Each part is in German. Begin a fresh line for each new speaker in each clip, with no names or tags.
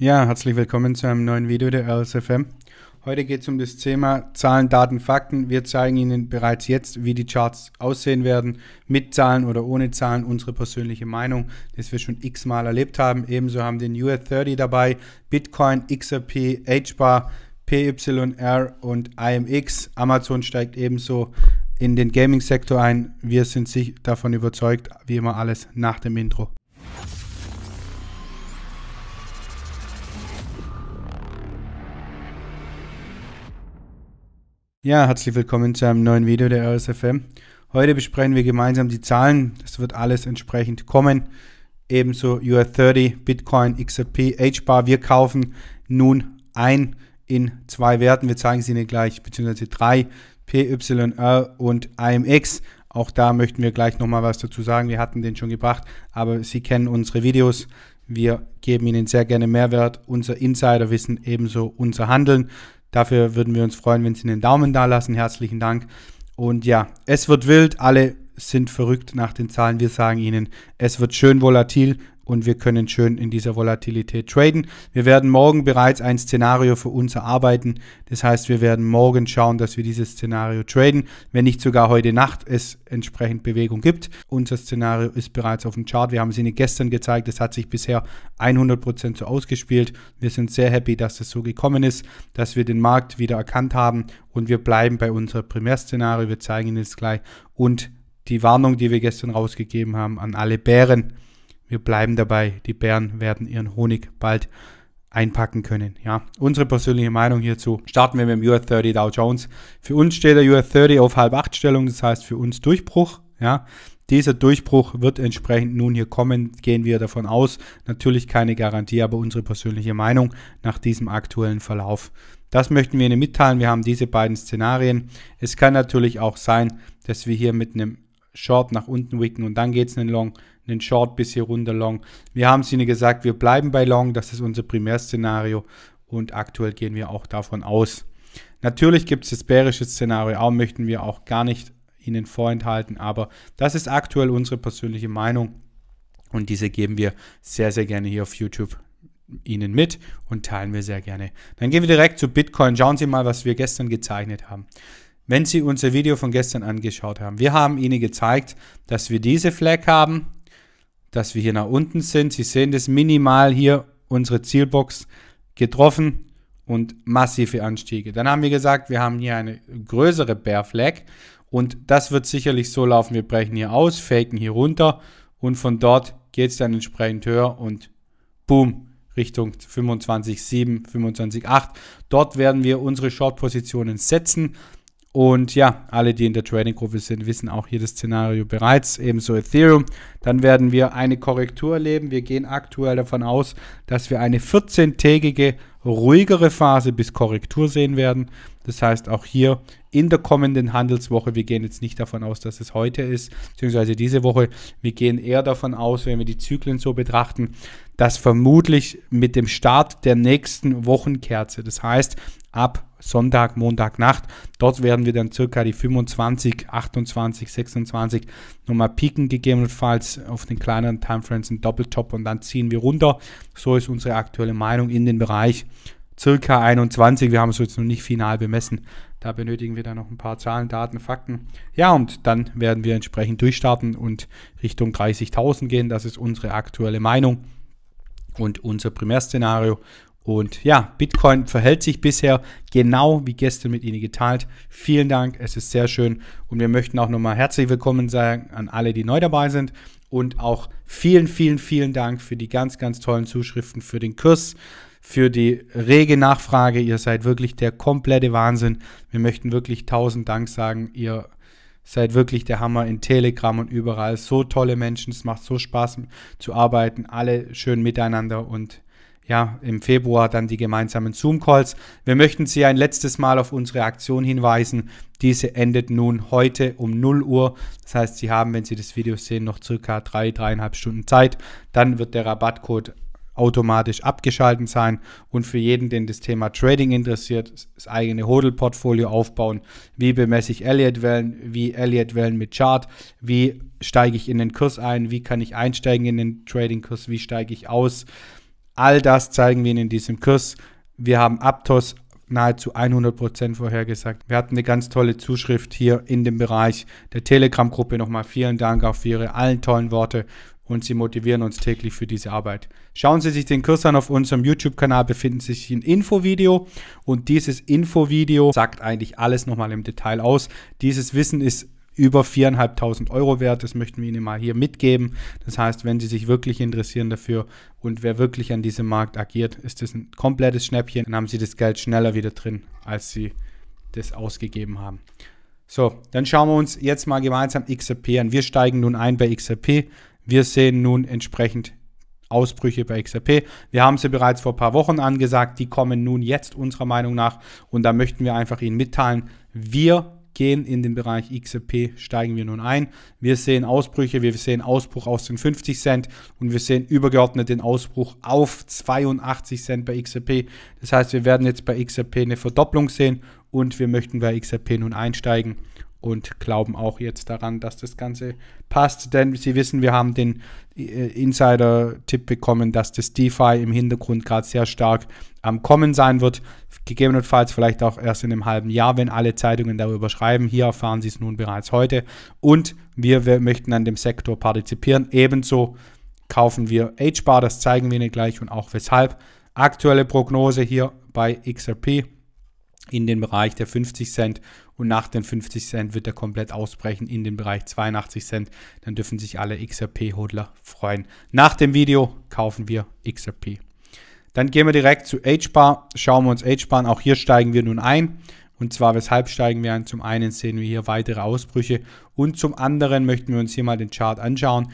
Ja, herzlich willkommen zu einem neuen Video der RSFM. Heute geht es um das Thema Zahlen, Daten, Fakten. Wir zeigen Ihnen bereits jetzt, wie die Charts aussehen werden, mit Zahlen oder ohne Zahlen, unsere persönliche Meinung, das wir schon x-mal erlebt haben. Ebenso haben wir den US30 dabei, Bitcoin, XRP, HBAR, PYR und IMX. Amazon steigt ebenso in den Gaming-Sektor ein. Wir sind sich davon überzeugt, wie immer alles nach dem Intro. Ja, herzlich willkommen zu einem neuen Video der RSFM. Heute besprechen wir gemeinsam die Zahlen. Das wird alles entsprechend kommen. Ebenso UR30, Bitcoin, XRP, HBAR. Wir kaufen nun ein in zwei Werten. Wir zeigen sie Ihnen gleich, beziehungsweise drei, PYR und IMX. Auch da möchten wir gleich nochmal was dazu sagen. Wir hatten den schon gebracht, aber Sie kennen unsere Videos. Wir geben Ihnen sehr gerne Mehrwert, unser Insiderwissen, ebenso unser Handeln. Dafür würden wir uns freuen, wenn Sie einen Daumen da lassen. Herzlichen Dank. Und ja, es wird wild. Alle sind verrückt nach den Zahlen. Wir sagen Ihnen, es wird schön volatil und wir können schön in dieser Volatilität traden. Wir werden morgen bereits ein Szenario für uns erarbeiten. Das heißt, wir werden morgen schauen, dass wir dieses Szenario traden, wenn nicht sogar heute Nacht es entsprechend Bewegung gibt. Unser Szenario ist bereits auf dem Chart. Wir haben es Ihnen gestern gezeigt. Es hat sich bisher 100% so ausgespielt. Wir sind sehr happy, dass das so gekommen ist, dass wir den Markt wieder erkannt haben und wir bleiben bei unserem Primärszenario. Wir zeigen Ihnen es gleich und die Warnung, die wir gestern rausgegeben haben an alle Bären wir bleiben dabei, die Bären werden ihren Honig bald einpacken können. Ja, unsere persönliche Meinung hierzu. Starten wir mit dem US 30 Dow Jones. Für uns steht der US 30 auf halb acht Stellung, das heißt für uns Durchbruch. Ja, dieser Durchbruch wird entsprechend nun hier kommen, gehen wir davon aus. Natürlich keine Garantie, aber unsere persönliche Meinung nach diesem aktuellen Verlauf. Das möchten wir Ihnen mitteilen. Wir haben diese beiden Szenarien. Es kann natürlich auch sein, dass wir hier mit einem Short nach unten wicken und dann geht es in den Long einen Short bis hier runter Long. Wir haben es Ihnen gesagt, wir bleiben bei Long, das ist unser Primärszenario und aktuell gehen wir auch davon aus. Natürlich gibt es das bärische Szenario auch, möchten wir auch gar nicht Ihnen vorenthalten, aber das ist aktuell unsere persönliche Meinung und diese geben wir sehr, sehr gerne hier auf YouTube Ihnen mit und teilen wir sehr gerne. Dann gehen wir direkt zu Bitcoin. Schauen Sie mal, was wir gestern gezeichnet haben. Wenn Sie unser Video von gestern angeschaut haben, wir haben Ihnen gezeigt, dass wir diese Flag haben, dass wir hier nach unten sind. Sie sehen das minimal hier, unsere Zielbox getroffen und massive Anstiege. Dann haben wir gesagt, wir haben hier eine größere Bear Flag und das wird sicherlich so laufen. Wir brechen hier aus, faken hier runter und von dort geht es dann entsprechend höher und boom, Richtung 25,7, 25,8. Dort werden wir unsere Short-Positionen setzen. Und ja, alle, die in der Trading-Gruppe sind, wissen auch hier das Szenario bereits, ebenso Ethereum. Dann werden wir eine Korrektur erleben. Wir gehen aktuell davon aus, dass wir eine 14-tägige, ruhigere Phase bis Korrektur sehen werden. Das heißt, auch hier in der kommenden Handelswoche, wir gehen jetzt nicht davon aus, dass es heute ist, beziehungsweise diese Woche, wir gehen eher davon aus, wenn wir die Zyklen so betrachten, dass vermutlich mit dem Start der nächsten Wochenkerze, das heißt ab Sonntag, Montagnacht. Dort werden wir dann circa die 25, 28, 26 nochmal pieken, gegebenenfalls auf den kleineren Timeframes ein Doppeltop und dann ziehen wir runter. So ist unsere aktuelle Meinung in den Bereich circa 21. Wir haben es jetzt noch nicht final bemessen. Da benötigen wir dann noch ein paar Zahlen, Daten, Fakten. Ja, und dann werden wir entsprechend durchstarten und Richtung 30.000 gehen. Das ist unsere aktuelle Meinung und unser Primärszenario und ja, Bitcoin verhält sich bisher genau wie gestern mit Ihnen geteilt. Vielen Dank, es ist sehr schön. Und wir möchten auch nochmal herzlich willkommen sagen an alle, die neu dabei sind. Und auch vielen, vielen, vielen Dank für die ganz, ganz tollen Zuschriften, für den Kurs, für die rege Nachfrage. Ihr seid wirklich der komplette Wahnsinn. Wir möchten wirklich tausend Dank sagen. Ihr seid wirklich der Hammer in Telegram und überall. So tolle Menschen, es macht so Spaß zu arbeiten, alle schön miteinander und ja, im Februar dann die gemeinsamen Zoom-Calls. Wir möchten Sie ein letztes Mal auf unsere Aktion hinweisen. Diese endet nun heute um 0 Uhr. Das heißt, Sie haben, wenn Sie das Video sehen, noch circa drei, 3,5 Stunden Zeit. Dann wird der Rabattcode automatisch abgeschaltet sein und für jeden, den das Thema Trading interessiert, das eigene hodl portfolio aufbauen. Wie bemesse ich Elliott-Wellen? Wie Elliott-Wellen mit Chart? Wie steige ich in den Kurs ein? Wie kann ich einsteigen in den Trading-Kurs? Wie steige ich aus? All das zeigen wir Ihnen in diesem Kurs. Wir haben Aptos nahezu 100% vorhergesagt. Wir hatten eine ganz tolle Zuschrift hier in dem Bereich der Telegram-Gruppe. Nochmal vielen Dank auch für Ihre allen tollen Worte und Sie motivieren uns täglich für diese Arbeit. Schauen Sie sich den Kurs an. Auf unserem YouTube-Kanal befinden sich ein Infovideo und dieses Infovideo sagt eigentlich alles nochmal im Detail aus. Dieses Wissen ist über 4.500 Euro wert. Das möchten wir Ihnen mal hier mitgeben. Das heißt, wenn Sie sich wirklich interessieren dafür und wer wirklich an diesem Markt agiert, ist das ein komplettes Schnäppchen. Dann haben Sie das Geld schneller wieder drin, als Sie das ausgegeben haben. So, dann schauen wir uns jetzt mal gemeinsam XRP an. Wir steigen nun ein bei XRP. Wir sehen nun entsprechend Ausbrüche bei XRP. Wir haben sie bereits vor ein paar Wochen angesagt. Die kommen nun jetzt unserer Meinung nach. Und da möchten wir einfach Ihnen mitteilen, wir gehen in den Bereich XRP, steigen wir nun ein. Wir sehen Ausbrüche, wir sehen Ausbruch aus den 50 Cent und wir sehen übergeordnet den Ausbruch auf 82 Cent bei XRP. Das heißt, wir werden jetzt bei XRP eine Verdopplung sehen und wir möchten bei XRP nun einsteigen und glauben auch jetzt daran, dass das Ganze passt, denn sie wissen, wir haben den äh, Insider-Tipp bekommen, dass das DeFi im Hintergrund gerade sehr stark am Kommen sein wird. Gegebenenfalls vielleicht auch erst in einem halben Jahr, wenn alle Zeitungen darüber schreiben. Hier erfahren Sie es nun bereits heute. Und wir, wir möchten an dem Sektor partizipieren. Ebenso kaufen wir HBAR, das zeigen wir Ihnen gleich und auch weshalb. Aktuelle Prognose hier bei XRP in den Bereich der 50 Cent und nach den 50 Cent wird er komplett ausbrechen in den Bereich 82 Cent. Dann dürfen sich alle XRP-Hodler freuen. Nach dem Video kaufen wir XRP. Dann gehen wir direkt zu HBAR, schauen wir uns HBAR an. Auch hier steigen wir nun ein. Und zwar, weshalb steigen wir ein? Zum einen sehen wir hier weitere Ausbrüche und zum anderen möchten wir uns hier mal den Chart anschauen.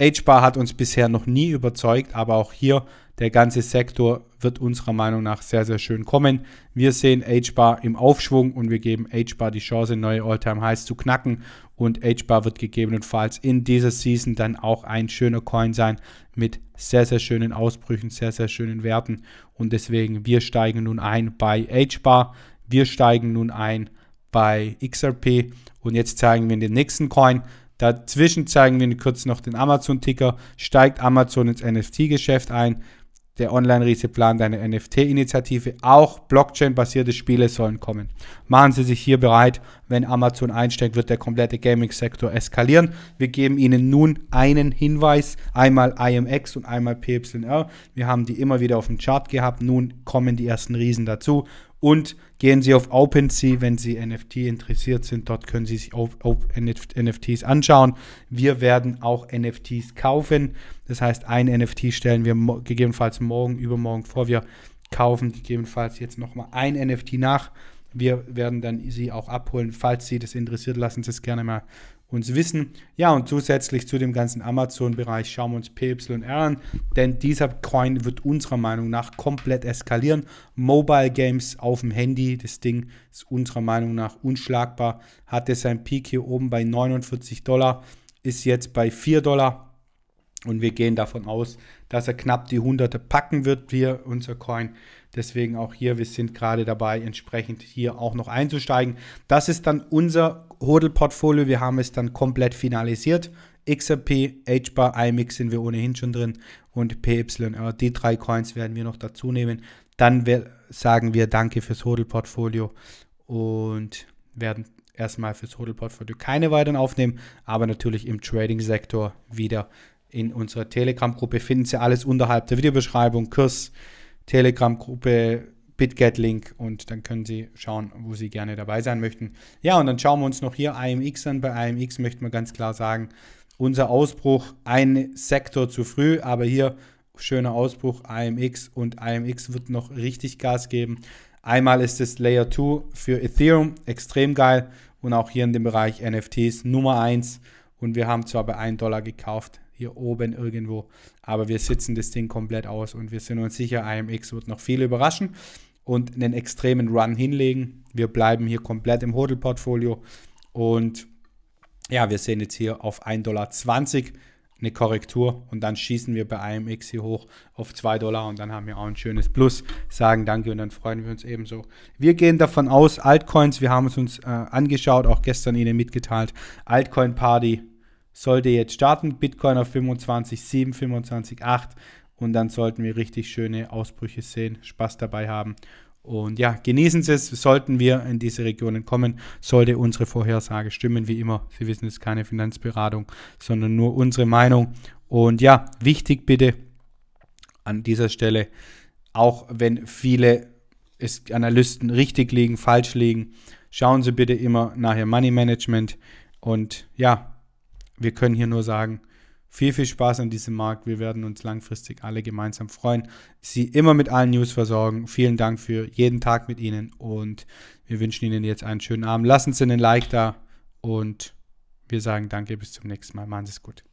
HBAR hat uns bisher noch nie überzeugt, aber auch hier der ganze Sektor wird unserer Meinung nach sehr, sehr schön kommen. Wir sehen HBAR im Aufschwung und wir geben HBAR die Chance, neue All-Time-Highs zu knacken. Und HBAR wird gegebenenfalls in dieser Season dann auch ein schöner Coin sein mit sehr, sehr schönen Ausbrüchen, sehr, sehr schönen Werten. Und deswegen, wir steigen nun ein bei HBAR. Wir steigen nun ein bei XRP. Und jetzt zeigen wir den nächsten Coin. Dazwischen zeigen wir kurz noch den Amazon-Ticker. Steigt Amazon ins NFT-Geschäft ein? der Online-Rieseplan, deine NFT-Initiative. Auch Blockchain-basierte Spiele sollen kommen. Machen Sie sich hier bereit. Wenn Amazon einsteigt, wird der komplette Gaming-Sektor eskalieren. Wir geben Ihnen nun einen Hinweis. Einmal IMX und einmal PYR. Wir haben die immer wieder auf dem Chart gehabt. Nun kommen die ersten Riesen dazu. Und gehen Sie auf OpenSea, wenn Sie NFT interessiert sind. Dort können Sie sich auf, auf NFTs anschauen. Wir werden auch NFTs kaufen. Das heißt, ein NFT stellen wir mo gegebenenfalls morgen, übermorgen vor. Wir kaufen gegebenenfalls jetzt nochmal ein NFT nach. Wir werden dann Sie auch abholen. Falls Sie das interessiert, lassen Sie es gerne mal uns wissen. Ja, und zusätzlich zu dem ganzen Amazon-Bereich schauen wir uns PYR an, denn dieser Coin wird unserer Meinung nach komplett eskalieren. Mobile Games auf dem Handy, das Ding ist unserer Meinung nach unschlagbar. Hatte seinen Peak hier oben bei 49 Dollar, ist jetzt bei 4 Dollar und wir gehen davon aus, dass er knapp die Hunderte packen wird, wir, unser Coin. Deswegen auch hier, wir sind gerade dabei, entsprechend hier auch noch einzusteigen. Das ist dann unser Hodel-Portfolio. Wir haben es dann komplett finalisiert. XRP, HBAR, IMIX sind wir ohnehin schon drin und PYR. Die drei Coins werden wir noch dazu nehmen. Dann sagen wir Danke fürs Hodel-Portfolio und werden erstmal fürs Hodel-Portfolio keine weiteren aufnehmen, aber natürlich im Trading-Sektor wieder in unserer Telegram-Gruppe. Finden Sie alles unterhalb der Videobeschreibung. Kurs, Telegram-Gruppe, BitGet-Link und dann können Sie schauen, wo Sie gerne dabei sein möchten. Ja, und dann schauen wir uns noch hier AMX an. Bei AMX möchten wir ganz klar sagen, unser Ausbruch, ein Sektor zu früh, aber hier schöner Ausbruch AMX und AMX wird noch richtig Gas geben. Einmal ist es Layer 2 für Ethereum, extrem geil und auch hier in dem Bereich NFTs Nummer 1 und wir haben zwar bei 1 Dollar gekauft, hier oben irgendwo. Aber wir sitzen das Ding komplett aus und wir sind uns sicher, IMX wird noch viel überraschen und einen extremen Run hinlegen. Wir bleiben hier komplett im Hodel-Portfolio und ja, wir sehen jetzt hier auf 1,20 Dollar eine Korrektur und dann schießen wir bei IMX hier hoch auf 2 Dollar und dann haben wir auch ein schönes Plus, sagen Danke und dann freuen wir uns ebenso. Wir gehen davon aus, Altcoins, wir haben es uns äh, angeschaut, auch gestern Ihnen mitgeteilt, Altcoin Party sollte jetzt starten. Bitcoin auf 25,7, 25,8 und dann sollten wir richtig schöne Ausbrüche sehen, Spaß dabei haben. Und ja, genießen Sie es, sollten wir in diese Regionen kommen, sollte unsere Vorhersage stimmen, wie immer. Sie wissen, es ist keine Finanzberatung, sondern nur unsere Meinung. Und ja, wichtig bitte an dieser Stelle, auch wenn viele Analysten richtig liegen, falsch liegen, schauen Sie bitte immer nachher Money Management. Und ja, wir können hier nur sagen, viel, viel Spaß an diesem Markt. Wir werden uns langfristig alle gemeinsam freuen. Sie immer mit allen News versorgen. Vielen Dank für jeden Tag mit Ihnen und wir wünschen Ihnen jetzt einen schönen Abend. Lassen Sie einen Like da und wir sagen danke, bis zum nächsten Mal. Machen Sie es gut.